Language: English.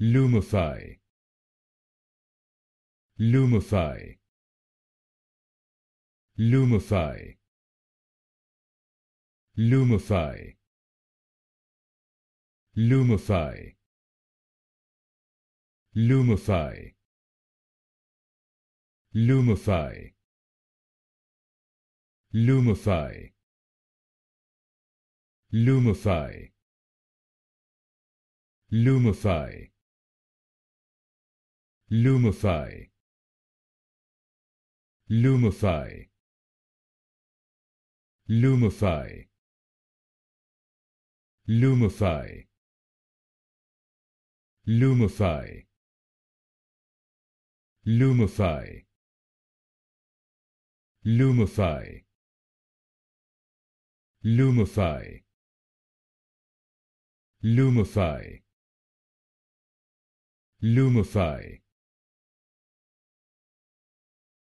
Lumify. Lumify. Lumify. Lumify. Lumify. Lumify. Lumify. Lumify. Lumify. Lumify. Lumify Lumify Lumify Lumify Lumify Lumify Lumify Lumify Lumify Lumify